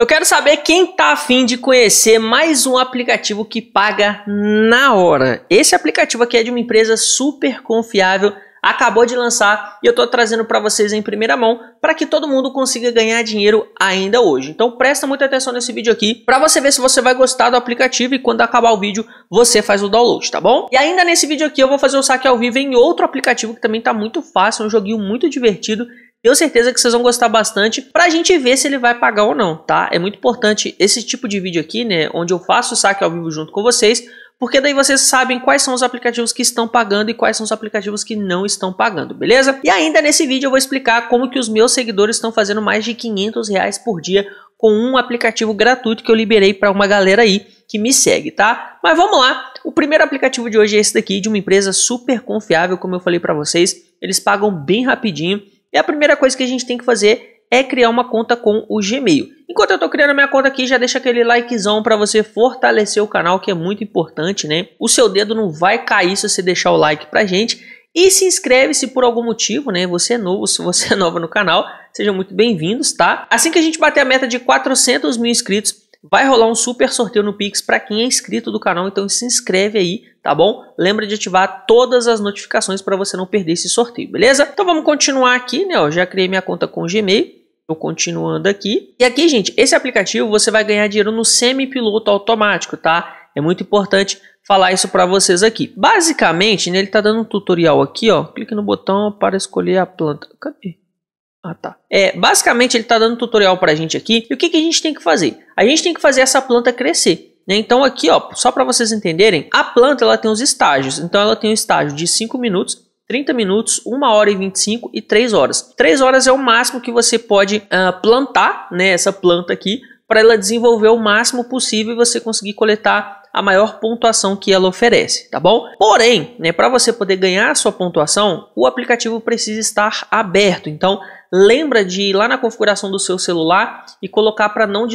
Eu quero saber quem está afim de conhecer mais um aplicativo que paga na hora. Esse aplicativo aqui é de uma empresa super confiável, acabou de lançar e eu estou trazendo para vocês em primeira mão para que todo mundo consiga ganhar dinheiro ainda hoje. Então presta muita atenção nesse vídeo aqui para você ver se você vai gostar do aplicativo e quando acabar o vídeo você faz o download, tá bom? E ainda nesse vídeo aqui eu vou fazer o saque ao vivo em outro aplicativo que também está muito fácil, é um joguinho muito divertido tenho certeza que vocês vão gostar bastante para a gente ver se ele vai pagar ou não, tá? É muito importante esse tipo de vídeo aqui, né? Onde eu faço o saque ao vivo junto com vocês, porque daí vocês sabem quais são os aplicativos que estão pagando e quais são os aplicativos que não estão pagando, beleza? E ainda nesse vídeo eu vou explicar como que os meus seguidores estão fazendo mais de 500 reais por dia com um aplicativo gratuito que eu liberei para uma galera aí que me segue, tá? Mas vamos lá, o primeiro aplicativo de hoje é esse daqui, de uma empresa super confiável, como eu falei para vocês, eles pagam bem rapidinho, e a primeira coisa que a gente tem que fazer é criar uma conta com o Gmail. Enquanto eu estou criando minha conta aqui, já deixa aquele likezão para você fortalecer o canal, que é muito importante, né? O seu dedo não vai cair se você deixar o like para gente. E se inscreve se por algum motivo, né? Você é novo, se você é nova no canal, sejam muito bem-vindos, tá? Assim que a gente bater a meta de 400 mil inscritos, vai rolar um super sorteio no Pix para quem é inscrito do canal, então se inscreve aí, tá bom? Lembra de ativar todas as notificações para você não perder esse sorteio, beleza? Então vamos continuar aqui, né? Eu já criei minha conta com o Gmail. Tô continuando aqui. E aqui, gente, esse aplicativo você vai ganhar dinheiro no semi-piloto automático, tá? É muito importante falar isso para vocês aqui. Basicamente, né, ele tá dando um tutorial aqui, ó. Clique no botão para escolher a planta. Cadê? Ah, tá. É, basicamente ele está dando tutorial para a gente aqui. E o que, que a gente tem que fazer? A gente tem que fazer essa planta crescer. Né? Então aqui, ó, só para vocês entenderem, a planta ela tem os estágios. Então ela tem um estágio de 5 minutos, 30 minutos, 1 hora e 25 e 3 horas. 3 horas é o máximo que você pode uh, plantar né, essa planta aqui para ela desenvolver o máximo possível e você conseguir coletar a maior pontuação que ela oferece, tá bom? Porém, né, para você poder ganhar a sua pontuação, o aplicativo precisa estar aberto. Então, lembra de ir lá na configuração do seu celular e colocar para não,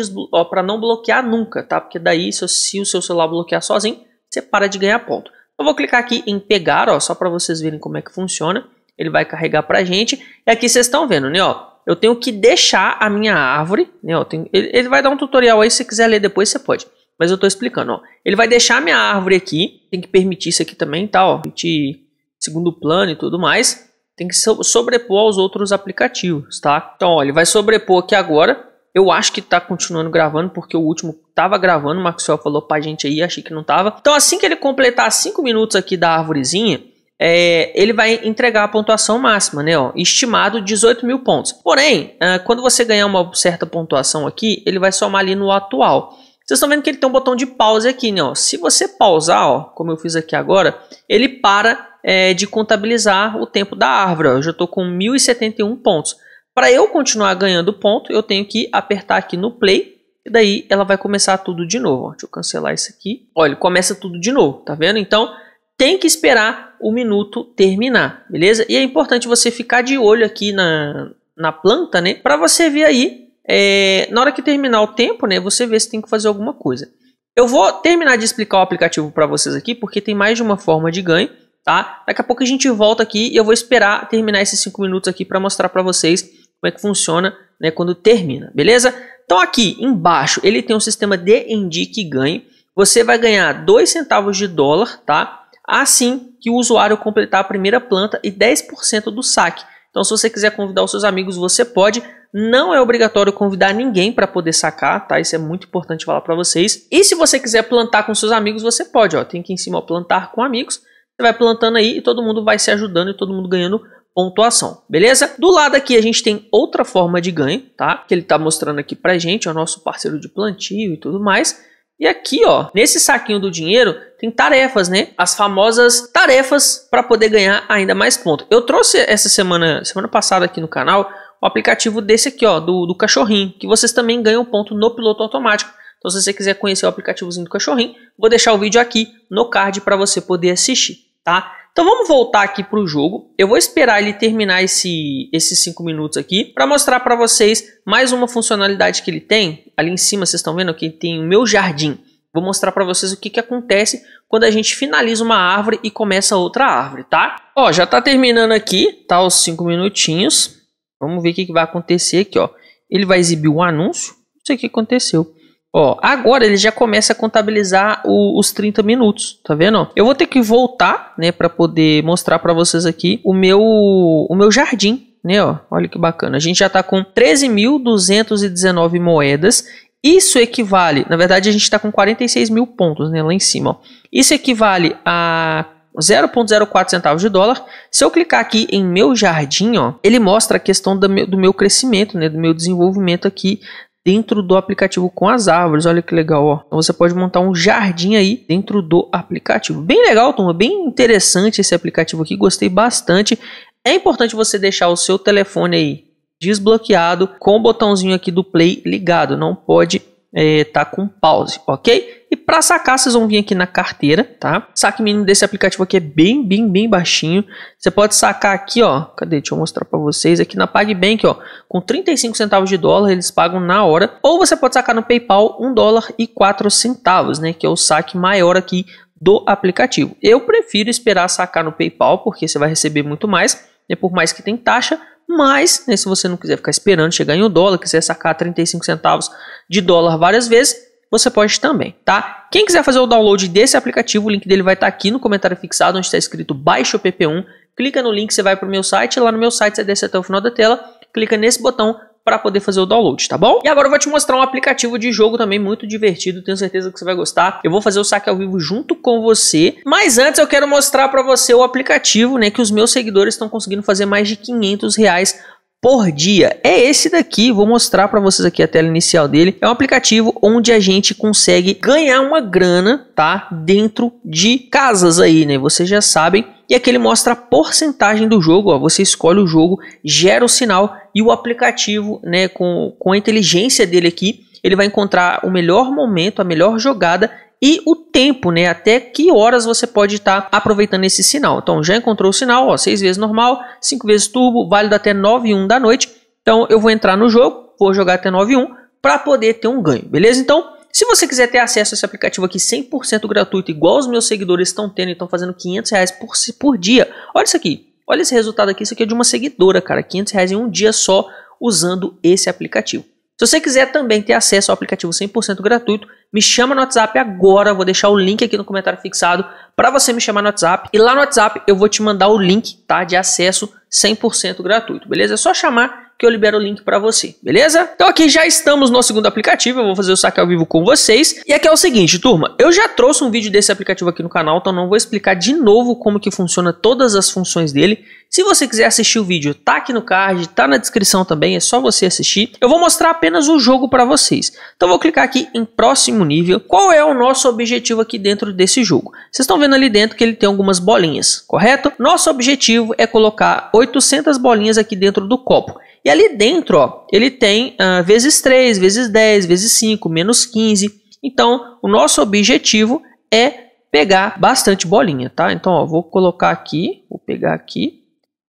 não bloquear nunca, tá? Porque daí, se, se, o seu celular bloquear sozinho, você para de ganhar ponto. Eu vou clicar aqui em pegar, ó, só para vocês verem como é que funciona. Ele vai carregar para a gente. E aqui vocês estão vendo, né? Ó, eu tenho que deixar a minha árvore. Né, ó, tenho, ele, ele, vai dar um tutorial aí, se você quiser ler depois, você pode. Mas eu estou explicando, ó. Ele vai deixar a minha árvore aqui. Tem que permitir isso aqui também, tá? Ó, permitir segundo plano e tudo mais tem que sobrepor aos outros aplicativos, tá? Então, ó, ele vai sobrepor aqui agora. Eu acho que tá continuando gravando, porque o último tava gravando, o Maxwell falou pra gente aí, achei que não tava. Então, assim que ele completar 5 minutos aqui da árvorezinha, é, ele vai entregar a pontuação máxima, né? Ó, estimado 18 mil pontos. Porém, é, quando você ganhar uma certa pontuação aqui, ele vai somar ali no atual. Vocês estão vendo que ele tem um botão de pause aqui, né? Ó, se você pausar, ó, como eu fiz aqui agora, ele para é, de contabilizar o tempo da árvore. Eu já estou com 1071 pontos. Para eu continuar ganhando ponto, eu tenho que apertar aqui no play e daí ela vai começar tudo de novo. Deixa eu cancelar isso aqui. Olha, começa tudo de novo, tá vendo? Então, tem que esperar o minuto terminar, beleza? E é importante você ficar de olho aqui na, na planta, né? Para você ver aí, é, na hora que terminar o tempo, né? Você vê se tem que fazer alguma coisa. Eu vou terminar de explicar o aplicativo para vocês aqui, porque tem mais de uma forma de ganho tá? Daqui a pouco a gente volta aqui e eu vou esperar terminar esses 5 minutos aqui para mostrar para vocês como é que funciona né, quando termina, beleza? Então aqui embaixo ele tem um sistema de indique ganho. Você vai ganhar 2 centavos de dólar, tá? Assim que o usuário completar a primeira planta e 10% do saque. Então se você quiser convidar os seus amigos, você pode. Não é obrigatório convidar ninguém para poder sacar, tá? Isso é muito importante falar para vocês. E se você quiser plantar com seus amigos, você pode, ó. Tem aqui em cima ó, plantar com amigos você vai plantando aí e todo mundo vai se ajudando e todo mundo ganhando pontuação, beleza? Do lado aqui a gente tem outra forma de ganho, tá? Que ele tá mostrando aqui pra gente, é o nosso parceiro de plantio e tudo mais. E aqui, ó, nesse saquinho do dinheiro tem tarefas, né? As famosas tarefas para poder ganhar ainda mais pontos. Eu trouxe essa semana, semana passada aqui no canal, o um aplicativo desse aqui, ó, do, do cachorrinho, que vocês também ganham ponto no piloto automático. Então, se você quiser conhecer o aplicativozinho do cachorrinho, vou deixar o vídeo aqui no card para você poder assistir tá? Então vamos voltar aqui para o jogo. Eu vou esperar ele terminar esse, esses 5 minutos aqui para mostrar para vocês mais uma funcionalidade que ele tem. Ali em cima vocês estão vendo que tem o meu jardim. Vou mostrar para vocês o que, que acontece quando a gente finaliza uma árvore e começa outra árvore, tá? Ó, já está terminando aqui, tá? Os 5 minutinhos. Vamos ver o que, que vai acontecer aqui, ó. Ele vai exibir um anúncio. Não sei o que aconteceu. Ó, agora ele já começa a contabilizar o, os 30 minutos, tá vendo? Eu vou ter que voltar, né, para poder mostrar para vocês aqui o meu o meu jardim, né, ó. Olha que bacana. A gente já tá com 13.219 moedas. Isso equivale, na verdade a gente está com 46 mil pontos né, lá em cima. Ó. Isso equivale a 0,04 centavos de dólar. Se eu clicar aqui em meu jardim, ó, ele mostra a questão do meu, do meu crescimento, né, do meu desenvolvimento aqui dentro do aplicativo com as árvores. Olha que legal, ó. Então você pode montar um jardim aí dentro do aplicativo. Bem legal, turma. Bem interessante esse aplicativo aqui. Gostei bastante. É importante você deixar o seu telefone aí desbloqueado com o botãozinho aqui do play ligado. Não pode estar eh, é, tá com pause, ok? Para sacar, vocês vão vir aqui na carteira, tá? Saque mínimo desse aplicativo aqui é bem, bem, bem baixinho. Você pode sacar aqui, ó. Cadê? Deixa eu mostrar para vocês. Aqui na PagBank, ó. Com 35 centavos de dólar, eles pagam na hora. Ou você pode sacar no PayPal 1 dólar e 4 centavos, né? Que é o saque maior aqui do aplicativo. Eu prefiro esperar sacar no PayPal, porque você vai receber muito mais. Né? Por mais que tem taxa, mas né, se você não quiser ficar esperando chegar em um dólar, quiser sacar 35 centavos de dólar várias vezes, você pode também, tá? Quem quiser fazer o download desse aplicativo, o link dele vai estar tá aqui no comentário fixado, onde está escrito baixo o PP1. Clica no link, você vai para o meu site. Lá no meu site, você desce até o final da tela. Clica nesse botão para poder fazer o download, tá bom? E agora eu vou te mostrar um aplicativo de jogo também muito divertido, tenho certeza que você vai gostar. Eu vou fazer o saque ao vivo junto com você, mas antes eu quero mostrar para você o aplicativo, né, que os meus seguidores estão conseguindo fazer mais de 500 reais por dia. É esse daqui, vou mostrar para vocês aqui a tela inicial dele. É um aplicativo onde a gente consegue ganhar uma grana, tá? Dentro de casas aí, né? Vocês já sabem. E aqui ele mostra a porcentagem do jogo, ó. Você escolhe o jogo, gera o sinal e o aplicativo, né, com, com a inteligência dele aqui, ele vai encontrar o melhor momento, a melhor jogada e o tempo, né? Até que horas você pode estar tá aproveitando esse sinal. Então, já encontrou o sinal, ó, seis vezes normal, cinco vezes turbo, válido até 9 e 1 da noite. Então, eu vou entrar no jogo, vou jogar até 9 e 1 para poder ter um ganho, beleza? Então, se você quiser ter acesso a esse aplicativo aqui 100% gratuito, igual os meus seguidores estão tendo e estão fazendo 500 reais por, por dia, olha isso aqui. Olha esse resultado aqui, isso aqui é de uma seguidora, cara. 500 reais em um dia só usando esse aplicativo. Se você quiser também ter acesso ao aplicativo 100% gratuito, me chama no WhatsApp agora, vou deixar o link aqui no comentário fixado para você me chamar no WhatsApp. E lá no WhatsApp eu vou te mandar o link, tá, de acesso 100% gratuito, beleza? É só chamar que eu libero o link para você, beleza? Então aqui já estamos no segundo aplicativo, eu vou fazer o saque ao vivo com vocês. E aqui é o seguinte, turma, eu já trouxe um vídeo desse aplicativo aqui no canal, então não vou explicar de novo como que funciona todas as funções dele. Se você quiser assistir o vídeo, tá aqui no card, tá na descrição também, é só você assistir. Eu vou mostrar apenas o jogo para vocês. Então vou clicar aqui em próximo nível. Qual é o nosso objetivo aqui dentro desse jogo? Vocês estão vendo ali dentro que ele tem algumas bolinhas, correto? Nosso objetivo é colocar 800 bolinhas aqui dentro do copo. E ali dentro, ó, ele tem ah, vezes 3, vezes 10, vezes 5, menos 15. Então, o nosso objetivo é pegar bastante bolinha, tá? Então, ó, vou colocar aqui, vou pegar aqui.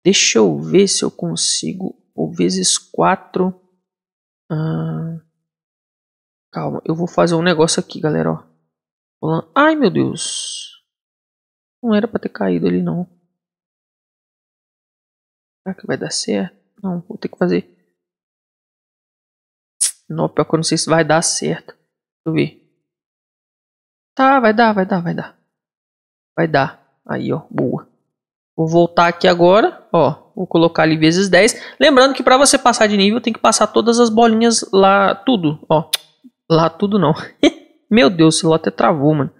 Deixa eu ver se eu consigo, ou vezes 4. Ah, calma, eu vou fazer um negócio aqui, galera, ó. Ai, meu Deus. Não era para ter caído ali, não. Será que vai dar certo? Não, vou ter que fazer. Não, pior que eu não sei se vai dar certo. Deixa eu ver. Tá, vai dar, vai dar, vai dar. Vai dar. Aí, ó, boa. Vou voltar aqui agora, ó. Vou colocar ali vezes 10. Lembrando que para você passar de nível, tem que passar todas as bolinhas lá, tudo, ó. Lá tudo não. Meu Deus, esse lote até travou, mano.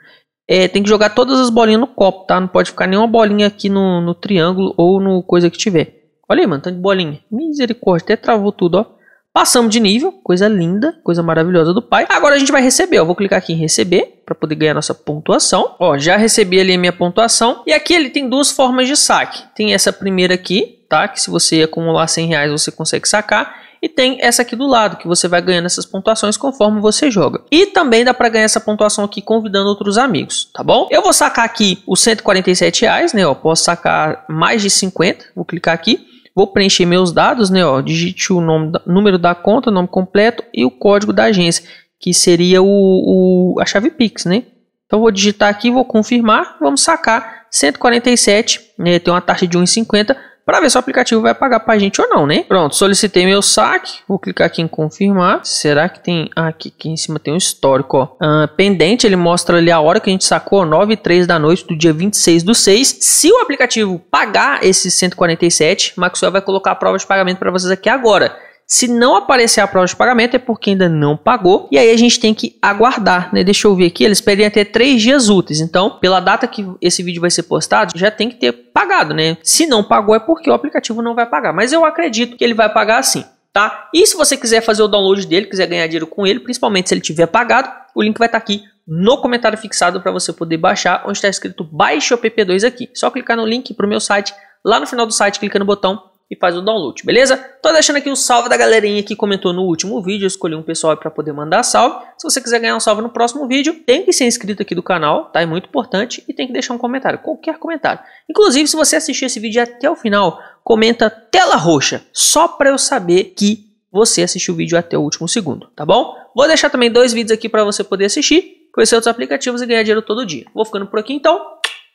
É, tem que jogar todas as bolinhas no copo, tá? Não pode ficar nenhuma bolinha aqui no, no triângulo ou no coisa que tiver. Olha aí, mano, tanto tá de bolinha. Misericórdia, até travou tudo, ó. Passamos de nível, coisa linda, coisa maravilhosa do pai. Agora a gente vai receber, ó. Vou clicar aqui em receber para poder ganhar nossa pontuação. Ó, já recebi ali a minha pontuação. E aqui ele tem duas formas de saque. Tem essa primeira aqui, tá? Que se você acumular 100 reais você consegue sacar. E tem essa aqui do lado, que você vai ganhando essas pontuações conforme você joga. E também dá para ganhar essa pontuação aqui convidando outros amigos, tá bom? Eu vou sacar aqui os 147 reais, né? ó? posso sacar mais de 50. Vou clicar aqui. Vou preencher meus dados, né? Ó, digite o nome, número da conta, nome completo e o código da agência, que seria o, o a chave Pix, né? Então vou digitar aqui, vou confirmar, vamos sacar 147, né, tem uma taxa de 1,50 para ver se o aplicativo vai pagar para a gente ou não, né? Pronto, solicitei meu saque. Vou clicar aqui em confirmar. Será que tem... Ah, aqui, aqui em cima tem um histórico, ó. Ah, pendente, ele mostra ali a hora que a gente sacou, 9 e 3 da noite do dia 26 do 6. Se o aplicativo pagar esses 147, Maxwell vai colocar a prova de pagamento para vocês aqui agora. Se não aparecer a prova de pagamento, é porque ainda não pagou. E aí a gente tem que aguardar, né? Deixa eu ver aqui. Eles pedem até três dias úteis. Então, pela data que esse vídeo vai ser postado, já tem que ter pagado, né? Se não pagou, é porque o aplicativo não vai pagar. Mas eu acredito que ele vai pagar sim. Tá? E se você quiser fazer o download dele, quiser ganhar dinheiro com ele, principalmente se ele tiver pagado, o link vai estar tá aqui no comentário fixado para você poder baixar, onde está escrito baixe o pp 2 aqui. Só clicar no link para o meu site, lá no final do site clica no botão e faz o download, beleza? Tô deixando aqui o salve da galerinha que comentou no último vídeo, eu escolhi um pessoal para poder mandar salve. Se você quiser ganhar um salve no próximo vídeo, tem que ser inscrito aqui do canal, tá? É muito importante e tem que deixar um comentário, qualquer comentário. Inclusive, se você assistir esse vídeo até o final, comenta tela roxa, só para eu saber que você assistiu o vídeo até o último segundo, tá bom? Vou deixar também dois vídeos aqui para você poder assistir, conhecer outros aplicativos e ganhar dinheiro todo dia. Vou ficando por aqui então.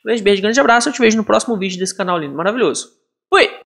Beijo, beijo, grande abraço. Eu te vejo no próximo vídeo desse canal lindo, maravilhoso.